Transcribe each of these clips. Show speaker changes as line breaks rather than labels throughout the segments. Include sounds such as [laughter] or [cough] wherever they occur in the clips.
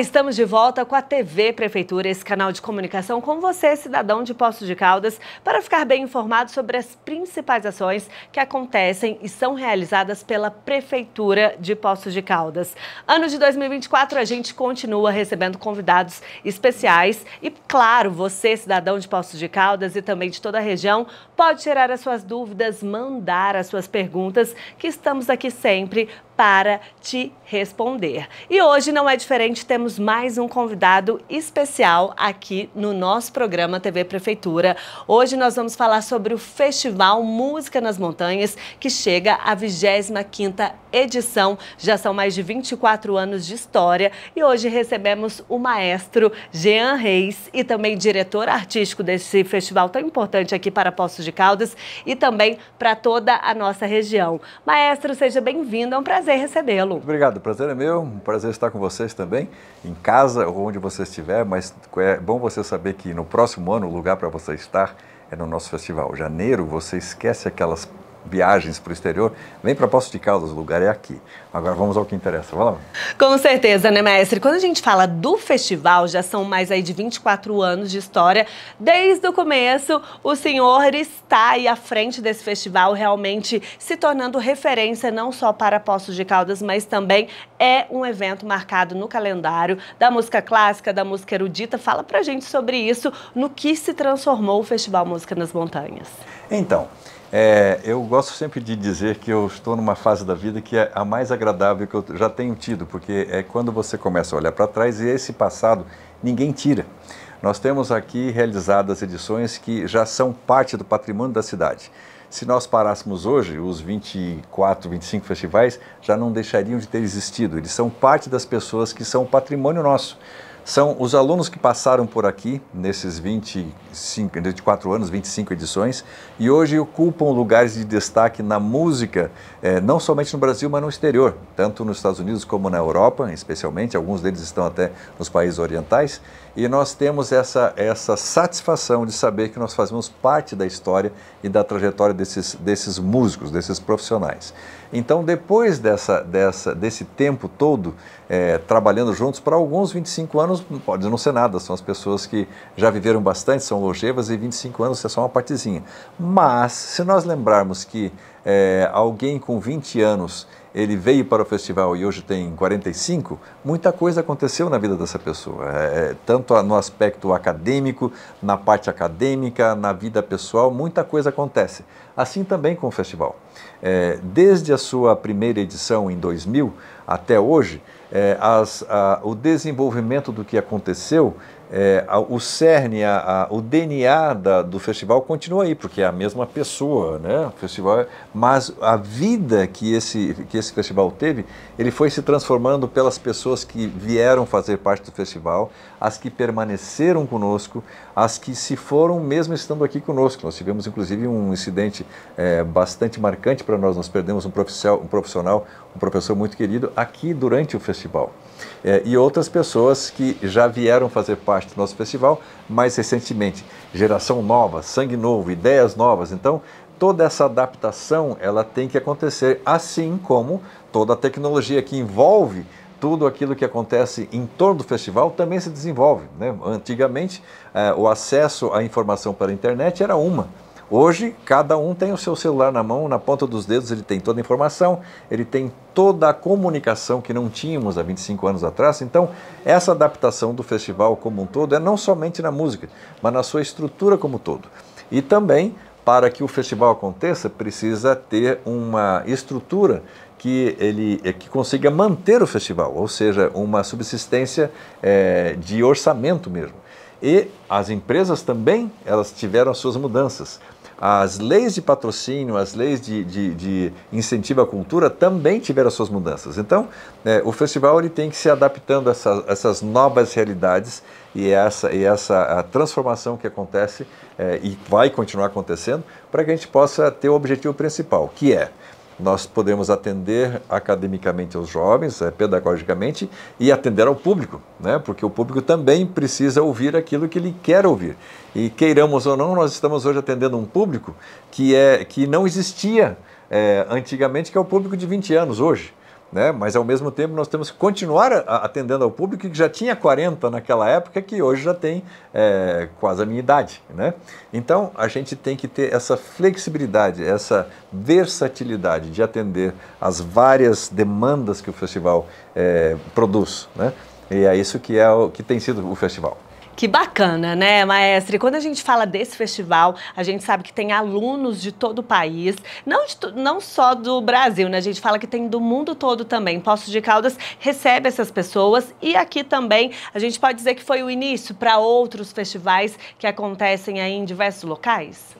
estamos de volta com a TV Prefeitura, esse canal de comunicação com você, cidadão de Poços de Caldas, para ficar bem informado sobre as principais ações que acontecem e são realizadas pela Prefeitura de Poços de Caldas. Ano de 2024, a gente continua recebendo convidados especiais e, claro, você, cidadão de Poços de Caldas e também de toda a região, pode tirar as suas dúvidas, mandar as suas perguntas, que estamos aqui sempre para te responder. E hoje não é diferente, temos mais um convidado especial aqui no nosso programa TV Prefeitura. Hoje nós vamos falar sobre o Festival Música nas Montanhas, que chega à 25ª edição. Já são mais de 24 anos de história e hoje recebemos o maestro Jean Reis e também diretor artístico desse festival tão importante aqui para Poços de Caldas e também para toda a nossa região. Maestro, seja bem-vindo, é um prazer prazer recebê-lo.
Obrigado, o prazer é meu, um prazer estar com vocês também, em casa ou onde você estiver, mas é bom você saber que no próximo ano o lugar para você estar é no nosso festival. Janeiro, você esquece aquelas viagens para o exterior, vem para Poços de Caldas, o lugar é aqui. Agora vamos ao que interessa, vamos lá.
Com certeza, né, mestre? Quando a gente fala do festival, já são mais aí de 24 anos de história. Desde o começo, o senhor está aí à frente desse festival, realmente se tornando referência não só para Poços de Caldas, mas também é um evento marcado no calendário da música clássica, da música erudita. Fala pra gente sobre isso, no que se transformou o Festival Música nas Montanhas.
Então, é, eu gosto sempre de dizer que eu estou numa fase da vida que é a mais agradável que eu já tenho tido, porque é quando você começa a olhar para trás e esse passado ninguém tira. Nós temos aqui realizadas edições que já são parte do patrimônio da cidade. Se nós parássemos hoje, os 24, 25 festivais já não deixariam de ter existido. Eles são parte das pessoas que são patrimônio nosso são os alunos que passaram por aqui nesses 25, 24 anos, 25 edições, e hoje ocupam lugares de destaque na música, eh, não somente no Brasil, mas no exterior, tanto nos Estados Unidos como na Europa, especialmente, alguns deles estão até nos países orientais. E nós temos essa, essa satisfação de saber que nós fazemos parte da história e da trajetória desses, desses músicos, desses profissionais. Então, depois dessa, dessa, desse tempo todo é, trabalhando juntos, para alguns 25 anos pode não ser nada, são as pessoas que já viveram bastante, são longevas e 25 anos é só uma partezinha. Mas, se nós lembrarmos que é, alguém com 20 anos ele veio para o festival e hoje tem 45, muita coisa aconteceu na vida dessa pessoa, é, é tanto no aspecto acadêmico, na parte acadêmica, na vida pessoal, muita coisa acontece. Assim também com o festival. É, desde a sua primeira edição em 2000 até hoje, é, as, a, o desenvolvimento do que aconteceu é, o cerne, a, a, o DNA da, do festival continua aí, porque é a mesma pessoa, né? O festival, é, mas a vida que esse, que esse festival teve, ele foi se transformando pelas pessoas que vieram fazer parte do festival, as que permaneceram conosco, as que se foram mesmo estando aqui conosco. Nós tivemos, inclusive, um incidente é, bastante marcante para nós, nós perdemos um profissional, um profissional, um professor muito querido, aqui durante o festival. É, e outras pessoas que já vieram fazer parte do nosso festival mais recentemente. Geração nova, sangue novo, ideias novas. Então, toda essa adaptação ela tem que acontecer, assim como toda a tecnologia que envolve tudo aquilo que acontece em torno do festival também se desenvolve. Né? Antigamente, é, o acesso à informação pela internet era uma. Hoje, cada um tem o seu celular na mão, na ponta dos dedos, ele tem toda a informação, ele tem toda a comunicação que não tínhamos há 25 anos atrás. Então, essa adaptação do festival como um todo é não somente na música, mas na sua estrutura como um todo. E também, para que o festival aconteça, precisa ter uma estrutura que ele eh, que consiga manter o festival, ou seja, uma subsistência é, de orçamento mesmo. E as empresas também elas tiveram as suas mudanças. As leis de patrocínio, as leis de, de, de incentivo à cultura também tiveram suas mudanças. Então, é, o festival ele tem que se adaptando a essas, essas novas realidades e é essa, e essa transformação que acontece é, e vai continuar acontecendo para que a gente possa ter o objetivo principal, que é nós podemos atender academicamente aos jovens, é, pedagogicamente, e atender ao público, né? porque o público também precisa ouvir aquilo que ele quer ouvir. E queiramos ou não, nós estamos hoje atendendo um público que, é, que não existia é, antigamente, que é o público de 20 anos hoje. Né? Mas ao mesmo tempo nós temos que continuar atendendo ao público que já tinha 40 naquela época, que hoje já tem é, quase a minha idade, né? Então a gente tem que ter essa flexibilidade, essa versatilidade de atender as várias demandas que o festival é, produz, né? E é isso que é o que tem sido o festival.
Que bacana, né, Maestre? Quando a gente fala desse festival, a gente sabe que tem alunos de todo o país, não, de, não só do Brasil, né? A gente fala que tem do mundo todo também. Poço de Caldas recebe essas pessoas e aqui também a gente pode dizer que foi o início para outros festivais que acontecem aí em diversos locais?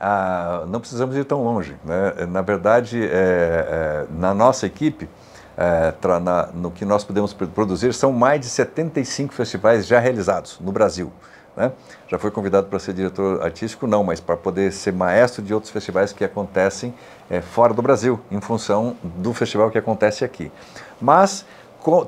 Ah, não precisamos ir tão longe, né? Na verdade, é, é, na nossa equipe, é, na, no que nós podemos produzir, são mais de 75 festivais já realizados no Brasil. Né? Já foi convidado para ser diretor artístico, não, mas para poder ser maestro de outros festivais que acontecem é, fora do Brasil, em função do festival que acontece aqui. Mas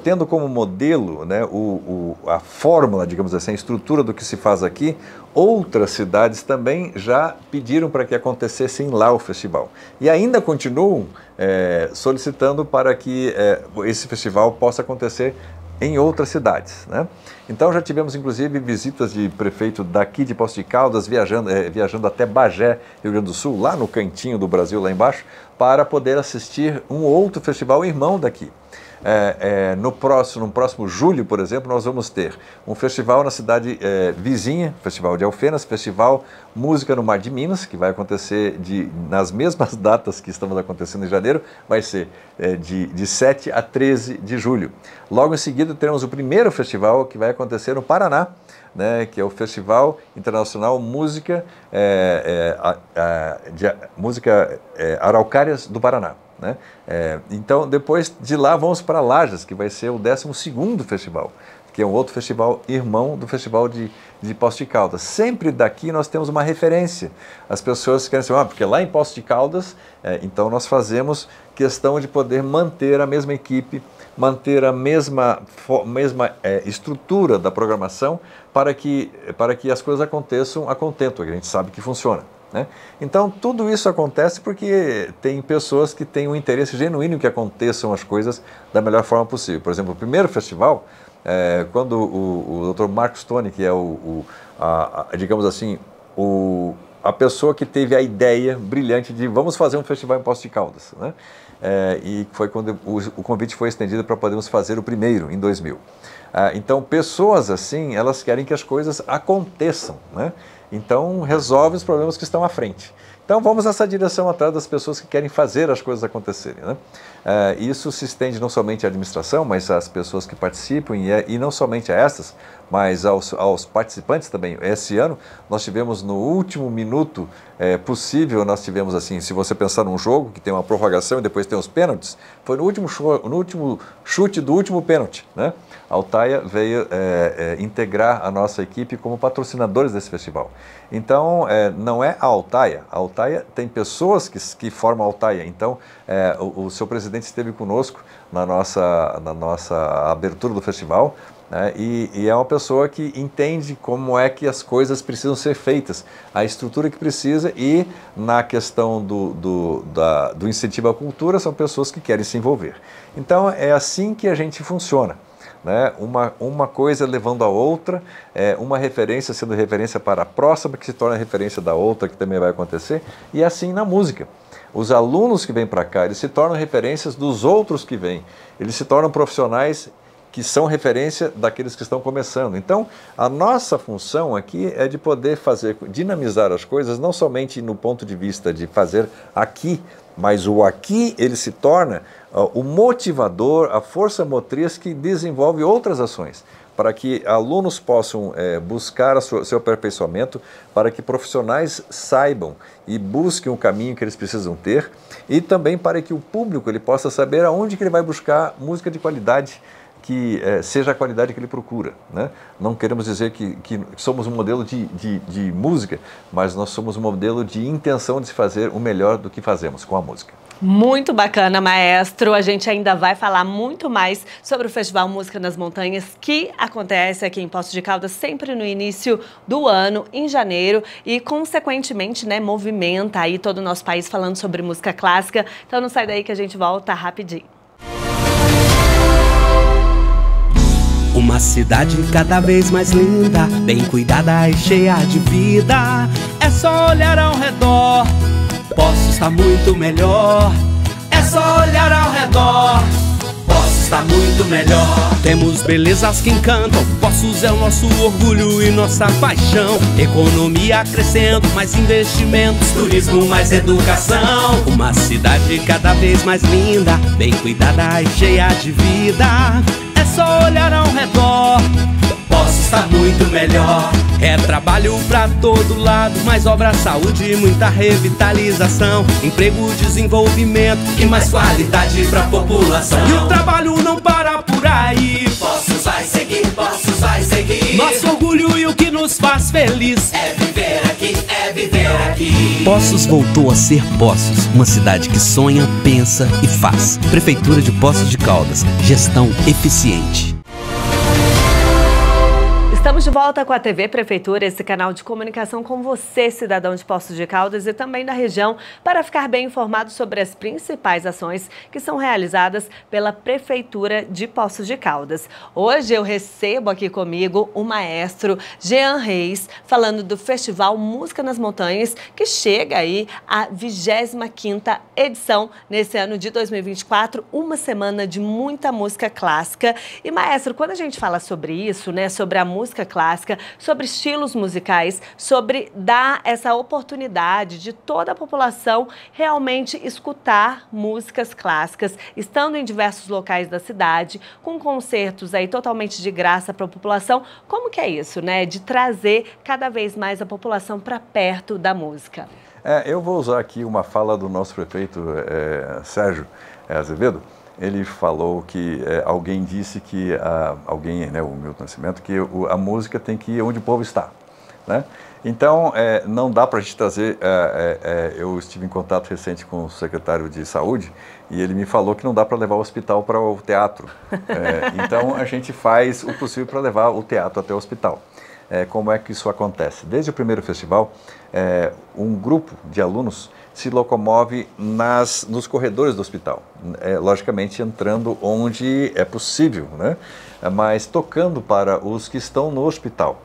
tendo como modelo né, o, o, a fórmula, digamos assim, a estrutura do que se faz aqui, outras cidades também já pediram para que acontecesse em lá o festival. E ainda continuam é, solicitando para que é, esse festival possa acontecer em outras cidades. Né? Então já tivemos inclusive visitas de prefeito daqui de Poço de Caldas, viajando, é, viajando até Bagé, Rio Grande do Sul, lá no cantinho do Brasil, lá embaixo, para poder assistir um outro festival irmão daqui. É, é, no próximo, no próximo julho, por exemplo, nós vamos ter um festival na cidade é, vizinha, Festival de Alfenas, Festival Música no Mar de Minas, que vai acontecer de, nas mesmas [laughs] datas que estamos acontecendo em janeiro, vai ser é, de, de 7 a 13 de julho. Logo em seguida, teremos o primeiro festival que vai acontecer no Paraná, né, que é o Festival Internacional Música, é, é, a, a, de, Música é, Araucárias do Paraná. Né? É, então, depois de lá, vamos para Lajas, que vai ser o 12 festival, que é um outro festival irmão do festival de, de Poço de Caldas. Sempre daqui nós temos uma referência. As pessoas querem saber, ah, porque lá em Poço de Caldas, é, então nós fazemos questão de poder manter a mesma equipe, manter a mesma, mesma é, estrutura da programação para que, para que as coisas aconteçam a contento, que a gente sabe que funciona. Né? Então, tudo isso acontece porque tem pessoas que têm um interesse genuíno que aconteçam as coisas da melhor forma possível. Por exemplo, o primeiro festival, é, quando o, o Dr. Marcos Tony, que é o, o a, a, digamos assim, o, a pessoa que teve a ideia brilhante de vamos fazer um festival em Poço de Caldas, né? É, e foi quando o, o convite foi estendido para podermos fazer o primeiro em 2000. Ah, então, pessoas assim, elas querem que as coisas aconteçam, né? Então, resolve os problemas que estão à frente. Então, vamos nessa direção atrás das pessoas que querem fazer as coisas acontecerem. Né? Eh, isso se estende não somente à administração, mas às pessoas que participam, e, é, e não somente a essas, mas aos, aos, participantes também. Esse ano, nós tivemos no último minuto é, possível, nós tivemos assim, se você pensar num jogo que tem uma prorrogação e depois tem os pênaltis, foi no último, no último chute do último pênalti, né? a Altaia veio é, é, integrar a nossa equipe como patrocinadores desse festival. Então, é, não é a Altaia. A Altaia tem pessoas que, que formam a Altaia. Então, é, o, o, seu presidente esteve conosco na nossa, na nossa abertura do festival. Né? E, e, é uma pessoa que entende como é que as coisas precisam ser feitas, a estrutura que precisa e na questão do, do, da, do incentivo à cultura são pessoas que querem se envolver. Então é assim que a gente funciona né? uma, uma coisa levando a outra, é, uma referência sendo referência para a próxima, que se torna referência da outra, que também vai acontecer, e assim na música. Os alunos que vêm para cá, eles se tornam referências dos outros que vêm, eles se tornam profissionais que são referência daqueles que estão começando. Então, a nossa função aqui é de poder fazer, dinamizar as coisas, não somente no ponto de vista de fazer aqui mas o aqui, ele se torna uh, o motivador, a força motriz que desenvolve outras ações, para que alunos possam é, buscar sua, seu aperfeiçoamento, para que profissionais saibam e busquem o caminho que eles precisam ter, e também para que o público ele possa saber aonde que ele vai buscar música de qualidade, que é, seja a qualidade que ele procura. Né? Não queremos dizer que, que somos um modelo de, de, de, música, mas nós somos um modelo de intenção de se fazer o melhor do que fazemos com a música.
Muito bacana, maestro. A gente ainda vai falar muito mais sobre o Festival Música nas Montanhas, que acontece aqui em Poço de Caldas sempre no início do ano, em janeiro, e consequentemente, né, movimenta aí todo o nosso país falando sobre música clássica. Então não sai daí que a gente volta rapidinho.
Uma cidade cada vez mais linda, bem cuidada e cheia de vida. É só olhar ao redor, posso estar muito melhor. É só olhar ao redor. Posso estar muito melhor. Temos belezas que encantam. Poços é o nosso orgulho e nossa paixão. Economia crescendo, mais investimentos, turismo, mais educação. Uma cidade cada vez mais linda, bem cuidada e cheia de vida só olhar ao redor. Posso estar muito melhor. É trabalho pra todo lado, mais obra, saúde, muita revitalização, emprego, desenvolvimento e mais qualidade pra população. E o trabalho não para por aí. Posso vai seguir, posso nos faz seguir. Nosso orgulho e o que nos faz feliz. É viver aqui, é viver aqui. Poços voltou a ser Poços, uma cidade que sonha, pensa e faz. Prefeitura de Poços de Caldas, gestão eficiente
de volta com a TV Prefeitura, esse canal de comunicação com você, cidadão de Poços de Caldas e também da região, para ficar bem informado sobre as principais ações que são realizadas pela Prefeitura de Poços de Caldas. Hoje eu recebo aqui comigo o maestro Jean Reis, falando do Festival Música nas Montanhas, que chega aí à 25ª edição nesse ano de 2024, uma semana de muita música clássica. E maestro, quando a gente fala sobre isso, né, sobre a música clássica, clássica, sobre estilos musicais, sobre dar essa oportunidade de toda a população realmente escutar músicas clássicas, estando em diversos locais da cidade, com concertos aí totalmente de graça para a população. Como que é isso, né? De trazer cada vez mais a população para perto da música.
É, eu vou usar aqui uma fala do nosso prefeito é, Sérgio é, Azevedo, ele falou que é, alguém disse que a, alguém, né, o Milton Nascimento, que o, a música tem que ir onde o povo está. Né? Então, é, não dá para a gente trazer. É, é, é, eu estive em contato recente com o secretário de saúde e ele me falou que não dá para levar o hospital para o teatro. É, [laughs] então, a gente faz o possível para levar o teatro até o hospital. como é que isso acontece? Desde o primeiro festival, um grupo de alunos se locomove nas, nos corredores do hospital, é, logicamente entrando onde é possível, né? É, mas tocando para os que estão no hospital.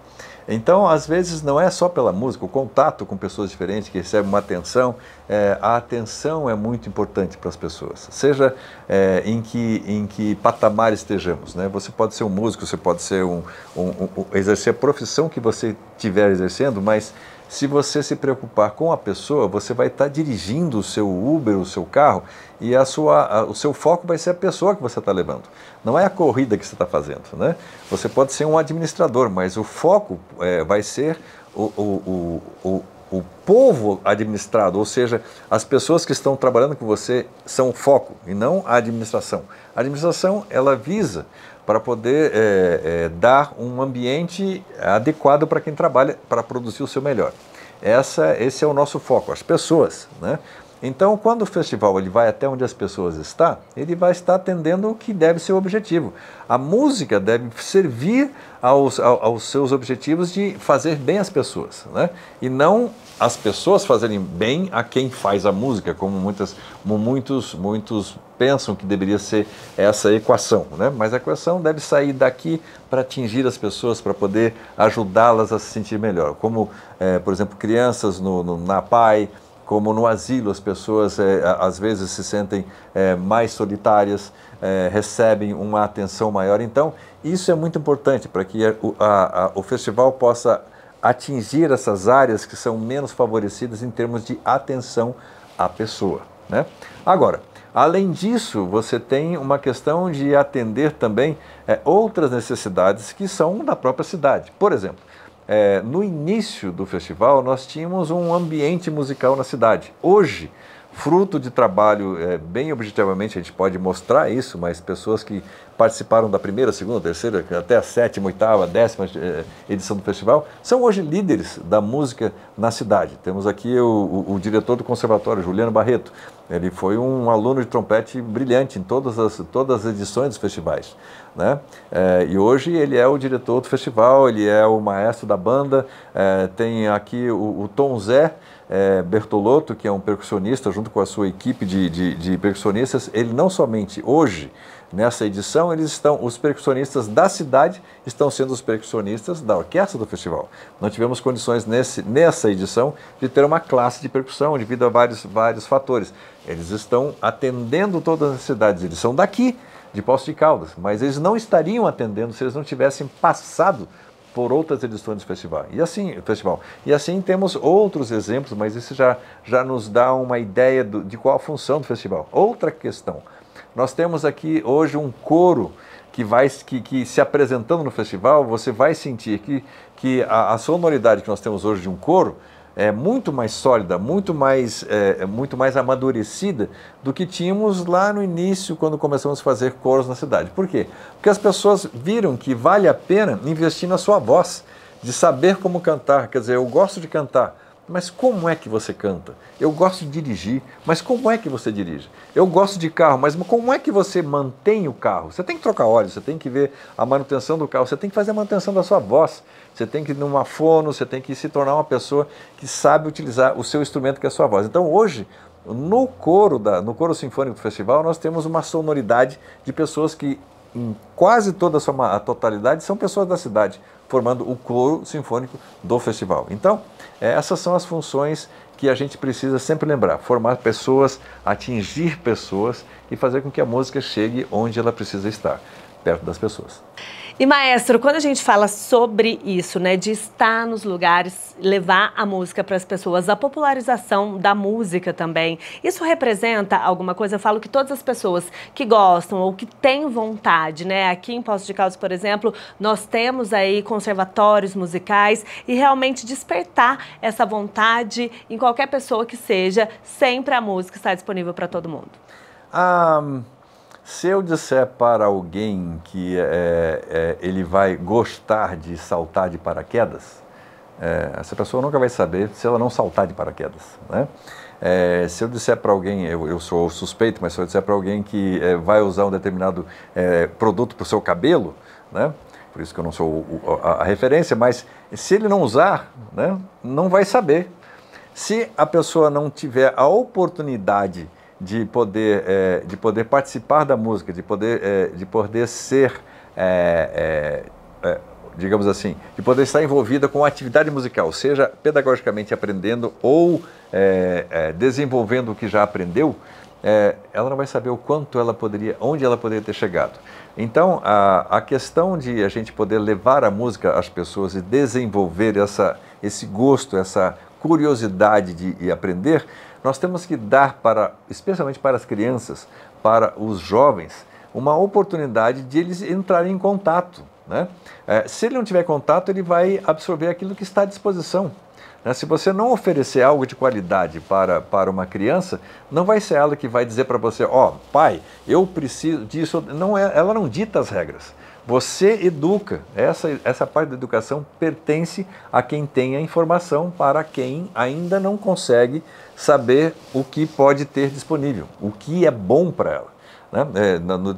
Então, às vezes, não é só pela música, o contato com pessoas diferentes que recebem uma atenção é, a atenção é muito importante para as pessoas, seja é, em, que, em que patamar estejamos. Né? Você pode ser um músico, você pode ser um, um, um, um exercer a profissão que você estiver exercendo, mas se você se preocupar com a pessoa, você vai estar dirigindo o seu Uber, o seu carro, e a sua, a, o seu foco vai ser a pessoa que você está levando. Não é a corrida que você está fazendo. Né? Você pode ser um administrador, mas o foco é, vai ser o, o, o, o o povo administrado, ou seja, as pessoas que estão trabalhando com você são o foco e não a administração. A administração ela visa para poder é, é, dar um ambiente adequado para quem trabalha para produzir o seu melhor. Essa, esse é o nosso foco, as pessoas, né? Então, quando o festival ele vai até onde as pessoas estão, ele vai estar atendendo o que deve ser o objetivo. A música deve servir aos, aos seus objetivos de fazer bem as pessoas, né? E não as pessoas fazerem bem a quem faz a música, como muitas, muitos, muitos pensam que deveria ser essa equação, né? Mas a equação deve sair daqui para atingir as pessoas, para poder ajudá-las a se sentir melhor. Como, é, por exemplo, crianças no, no, na PAI, como no asilo as pessoas é, às vezes se sentem é, mais solitárias, é, recebem uma atenção maior. Então, isso é muito importante para que a, a, a, o festival possa atingir essas áreas que são menos favorecidas em termos de atenção à pessoa. Né? Agora, além disso, você tem uma questão de atender também outras necessidades que são da própria cidade. Por exemplo, é, no início do festival nós tínhamos um ambiente musical na cidade. Hoje, fruto de trabalho, é, bem objetivamente a gente pode mostrar isso, mas pessoas que participaram da primeira, segunda, terceira, até a sétima, oitava, décima é, edição do festival, são hoje líderes da música na cidade. Temos aqui o, o, o, diretor do conservatório, Juliano Barreto. Ele foi um aluno de trompete brilhante em todas as, todas as edições dos festivais. Né? É, e hoje ele é o diretor do festival, ele é o maestro da banda. É, tem aqui o, o Tom Zé, é, Bertolotto, que é um percussionista, junto com a sua equipe de, de, de percussionistas, ele não somente hoje Nessa edição, eles estão, os percussionistas da cidade estão sendo os percussionistas da orquestra do festival. Não tivemos condições nesse, nessa edição de ter uma classe de percussão devido a vários, vários fatores. Eles estão atendendo todas as cidades, eles são daqui, de Poço de Caldas, mas eles não estariam atendendo se eles não tivessem passado por outras edições do festival. E assim, festival. E assim temos outros exemplos, mas isso já, já nos dá uma ideia do, de qual a função do festival. Outra questão, nós temos aqui hoje um coro que vai que, que se apresentando no festival, você vai sentir que, que a, a sonoridade que nós temos hoje de um coro é muito mais sólida, muito mais, é, é, muito mais amadurecida do que tínhamos lá no início, quando começamos a fazer coros na cidade. Por quê? Porque as pessoas viram que vale a pena investir na sua voz, de saber como cantar. Quer dizer, eu gosto de cantar, mas como é que você canta? Eu gosto de dirigir, mas como é que você dirige? Eu gosto de carro, mas como é que você mantém o carro? Você tem que trocar óleo, você tem que ver a manutenção do carro, você tem que fazer a manutenção da sua voz, você tem que ir numa fono, você tem que se tornar uma pessoa que sabe utilizar o seu instrumento que é a sua voz. Então hoje, no coro, da, no coro sinfônico do festival, nós temos uma sonoridade de pessoas que em quase toda a sua a totalidade, são pessoas da cidade, formando o coro sinfônico do festival. Então, é, essas são as funções que a gente precisa sempre lembrar: formar pessoas, atingir pessoas e fazer com que a música chegue onde ela precisa estar, perto das pessoas.
E maestro, quando a gente fala sobre isso, né, de estar nos lugares, levar a música para as pessoas, a popularização da música também, isso representa alguma coisa? Eu falo que todas as pessoas que gostam ou que têm vontade, né, aqui em Poço de Caldas, por exemplo, nós temos aí conservatórios musicais e realmente despertar essa vontade em qualquer pessoa que seja, sempre a música está disponível para todo mundo. Um ah,
se eu disser para alguém que é, é, ele vai gostar de saltar de paraquedas, é, essa pessoa nunca vai saber se ela não saltar de paraquedas. Né? É, se eu disser para alguém, eu, eu, sou suspeito, mas se eu disser para alguém que é, vai usar um determinado é, produto para o seu cabelo, né? por isso que eu não sou o, a, a referência, mas se ele não usar, né, não vai saber. Se a pessoa não tiver a oportunidade de poder, é, de poder participar da música, de poder, é, de poder ser, é, digamos assim, de poder estar envolvida com a atividade musical, seja pedagogicamente aprendendo ou desenvolvendo o que já aprendeu, ela não vai saber o quanto ela poderia, onde ela poderia ter chegado. Então, a, a questão de a gente poder levar a música às pessoas e desenvolver essa, esse gosto, essa curiosidade de, de aprender, nós temos que dar para, especialmente para as crianças, para os jovens, uma oportunidade de eles entrarem em contato. Né? É, se ele não tiver contato, ele vai absorver aquilo que está à disposição. Né? Se você não oferecer algo de qualidade para, para uma criança, não vai ser ela que vai dizer para você, ó, oh, pai, eu preciso disso. Não é, ela não dita as regras. Você educa. Essa, essa parte da educação pertence a quem tem a informação, para quem ainda não consegue saber o que pode ter disponível, o que é bom para ela. Né? É, no,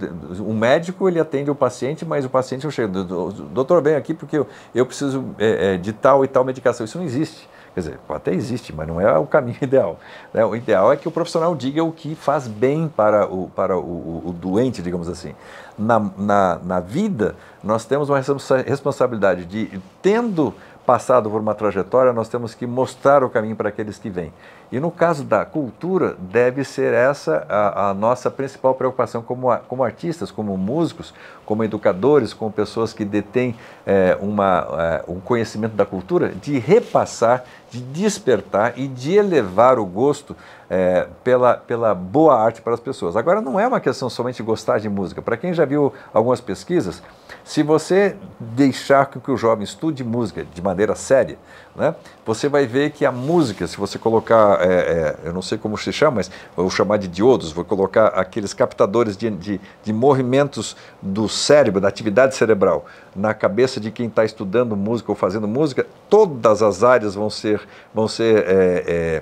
o médico ele atende o paciente, mas o paciente não chega, doutor, vem aqui porque eu, eu preciso é, é, de tal e tal medicação. Isso não existe. Quer dizer, até existe, mas não é o caminho [laughs] ideal. Né? O ideal é que o profissional diga o que faz bem para o, para o, o doente, digamos assim. Na, na, na vida, nós temos uma responsabilidade de, tendo passado por uma trajetória, nós temos que mostrar o caminho para aqueles que vêm. E no caso da cultura, deve ser essa a, a nossa principal preocupação como, como artistas, como músicos, como educadores, como pessoas que detêm é, uma, é, um conhecimento da cultura, de repassar, de despertar e de elevar o gosto é, pela, pela boa arte para as pessoas. Agora, não é uma questão somente de gostar de música. Para quem já viu algumas pesquisas, se você deixar que o jovem estude música de maneira séria, né? Você vai ver que a música, se você colocar, é, é, eu não sei como se chama, mas vou chamar de diodos, vou colocar aqueles captadores de, de, de movimentos do cérebro, da atividade cerebral, na cabeça de quem está estudando música ou fazendo música, todas as áreas vão ser, vão ser é, é,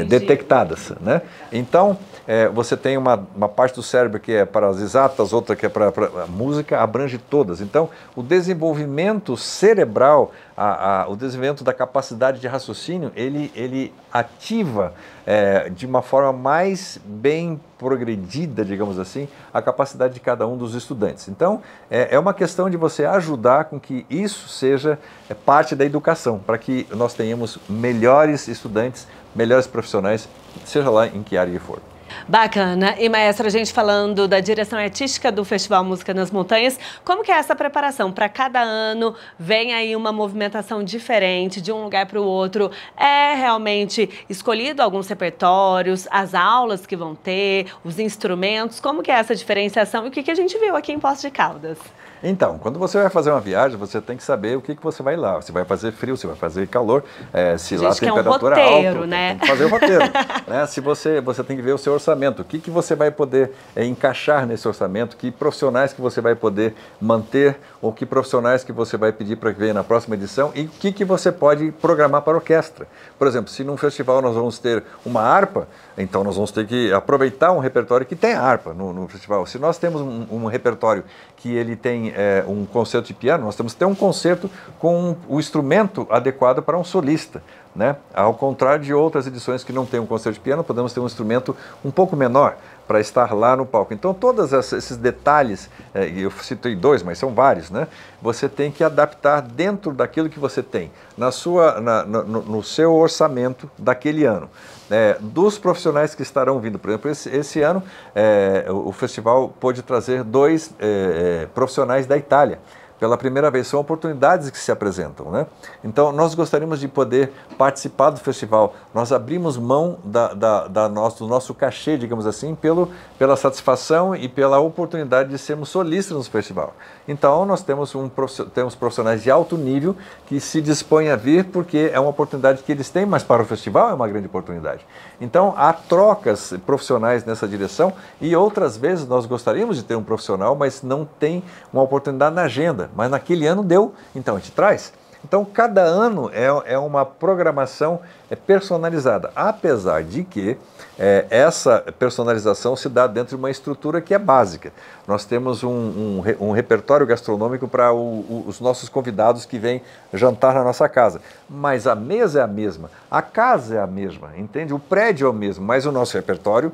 é detectadas, né? Então, é, você tem uma, uma parte do cérebro que é para as exatas, outra que é para a música, abrange todas. Então, o desenvolvimento cerebral a, a, o desenvolvimento da capacidade de raciocínio, ele, ele ativa é, de uma forma mais bem progredida, digamos assim, a capacidade de cada um dos estudantes. Então, é, é uma questão de você ajudar com que isso seja é, parte da educação, para que nós tenhamos melhores estudantes, melhores profissionais, seja lá em que área for.
Bacana. E Maestro a gente falando da direção artística do Festival Música nas Montanhas, como que é essa preparação? Para cada ano vem aí uma movimentação diferente de um lugar para o outro. É realmente escolhido alguns repertórios, as aulas que vão ter, os instrumentos. Como que é essa diferenciação e o que, que a gente viu aqui em Poços de Caldas?
Então, quando você vai fazer uma viagem, você tem que saber o que, que você vai lá. Se vai fazer frio, se vai fazer calor, é, se a lá a é temperatura é um roteiro, alta,
né? tem que fazer o roteiro.
[laughs] né? Se você, você tem que ver o seu orçamento, o que, que você vai poder é, encaixar nesse orçamento, que profissionais que você vai poder manter, ou que profissionais que você vai pedir para ver na próxima edição e o que, que você pode programar para a orquestra. Por exemplo, se num festival nós vamos ter uma harpa, então nós vamos ter que aproveitar um repertório que tem harpa no, no festival. Se nós temos um, um repertório que ele tem é, um concerto de piano, nós temos que ter um concerto com o instrumento adequado para um solista. Né? Ao contrário de outras edições que não têm um concerto de piano, podemos ter um instrumento um pouco menor para estar lá no palco. Então, todos esses detalhes, é, eu citei dois, mas são vários, né? Você tem que adaptar dentro daquilo que você tem, na sua, na, no, no, seu orçamento daquele ano. É, dos profissionais que estarão vindo, por exemplo, esse, esse ano é, o, o, festival pôde trazer dois é, é profissionais da Itália pela primeira vez. São oportunidades que se apresentam. Né? Então, nós gostaríamos de poder participar do festival. Nós abrimos mão da, da, da nosso, do nosso cachê, digamos assim, pelo, pela satisfação e pela oportunidade de sermos solistas no festival. Então, nós temos, um, temos profissionais de alto nível que se dispõem a vir porque é uma oportunidade que eles têm, mas para o festival é uma grande oportunidade. Então, há trocas profissionais nessa direção e outras vezes nós gostaríamos de ter um profissional, mas não tem uma oportunidade na agenda mas naquele ano deu, então a gente traz. Então, cada ano é, é uma programação é personalizada, apesar de que é, essa personalização se dá dentro de uma estrutura que é básica. Nós temos um, um, um repertório gastronômico para os nossos convidados que vêm jantar na nossa casa, mas a mesa é a mesma, a casa é a mesma, entende? O prédio é o mesmo, mas o nosso repertório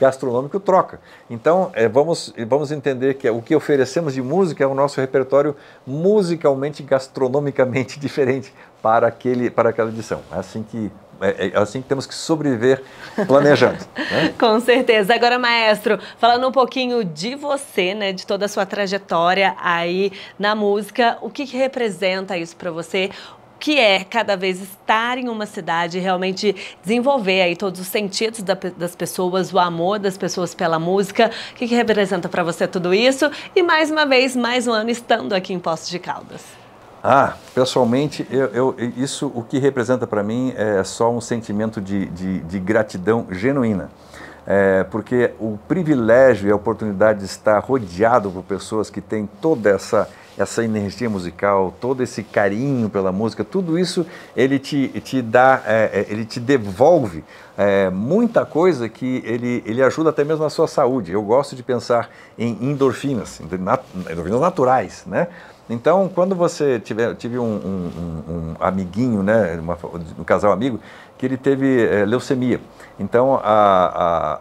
gastronômico troca. Então é, vamos, vamos entender que é, o que oferecemos de música é o nosso repertório musicalmente, gastronomicamente [laughs] diferente para, aquele, para aquela edição. É assim que é, é, é assim que temos que sobreviver planejando. [laughs] Né?
Com certeza. Agora, maestro, falando um pouquinho de você, né, de toda a sua trajetória aí na música, o que, que representa isso para você? O que é cada vez estar em uma cidade, realmente desenvolver aí todos os sentidos da, das pessoas, o amor das pessoas pela música, o que, que representa para você tudo isso? E mais uma vez, mais um ano estando aqui em Poços de Caldas.
Ah, pessoalmente, eu, eu, isso o que representa para mim é só um sentimento de, de, de gratidão genuína. É, porque o privilégio e a oportunidade de estar rodeado por pessoas que têm toda essa, essa energia musical, todo esse carinho pela música, tudo isso ele te, te dá, é, é ele te devolve é, muita coisa que ele, ele ajuda até mesmo a sua saúde. Eu gosto de pensar em endorfinas, endorfinas naturais, né? Então, quando você tiver, tive um, um, um amiguinho, né, uma, um casal amigo, que ele teve é, leucemia. Então, a,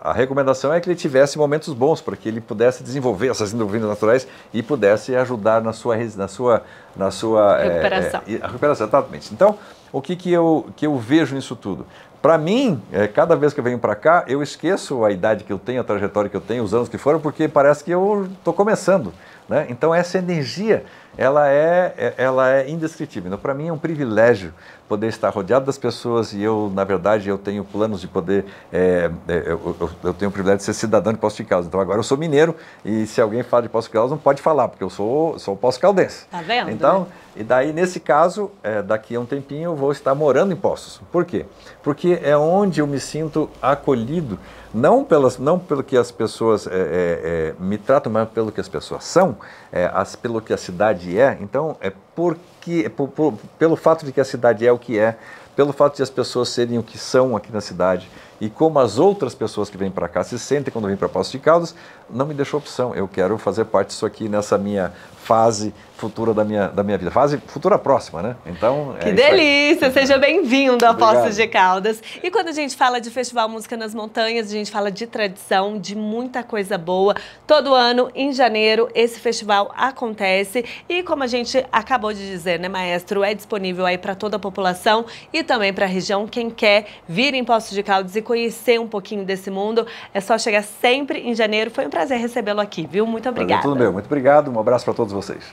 a, a, recomendação é que ele tivesse momentos bons para que ele pudesse desenvolver essas endorfinas naturais e pudesse ajudar na sua na sua na sua eh, recuperação. É, é, recuperação, exatamente. Então, o que que eu que eu vejo nisso tudo? Para mim, é, cada vez que eu venho para cá, eu esqueço a idade que eu tenho, a trajetória que eu tenho, os anos que foram, porque parece que eu estou começando. Né? Então, essa energia, ela é, é ela é indescritível. Então, para mim, é um privilégio poder estar rodeado das pessoas e eu, na verdade, eu tenho planos de poder... É, é eu, eu, tenho o privilégio de ser cidadão de Poço de Caldas. Então, agora eu sou mineiro e se alguém fala de Poço de Caldas, não pode falar, porque eu sou, sou poço caldense. Tá vendo? Então, né? E daí, nesse caso, é, daqui a um tempinho eu vou estar morando em Poços. Por quê? Porque é onde eu me sinto acolhido, não, pelas, não pelo que as pessoas é, é, é me tratam, mas pelo que as pessoas são, é, as, pelo que a cidade é. Então, é porque, é por, por, pelo fato de que a cidade é o que é, pelo fato de as pessoas serem o que são aqui na cidade e como as outras pessoas que vêm para cá se sentem quando vêm para Poços de Caldas, não me deixou opção. Eu quero fazer parte disso aqui nessa minha fase futura da minha, da minha vida, fase futura próxima, né? Então, é que delícia!
Seja bem-vindo a Poços de Caldas. E quando a gente fala de Festival Música nas Montanhas, a gente fala de tradição, de muita coisa boa. Todo ano, em janeiro, esse festival acontece e como a gente acabou de dizer, né, maestro, é disponível aí para toda a população e também para a região quem quer vir em Poços de Caldas e conhecer um pouquinho desse mundo. É só chegar sempre em janeiro. Foi um prazer recebê-lo aqui, viu? Muito é obrigada. Prazer, tudo
meu. Muito obrigado. Um abraço para todos vocês.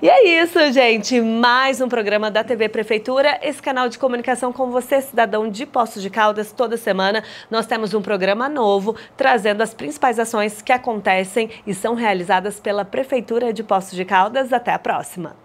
E é isso, gente. Mais um programa da TV Prefeitura, esse canal de comunicação com você, cidadão de Poços de Caldas. Toda semana nós temos um programa novo trazendo as principais ações que acontecem e são realizadas pela Prefeitura de Poços de Caldas. Até a próxima.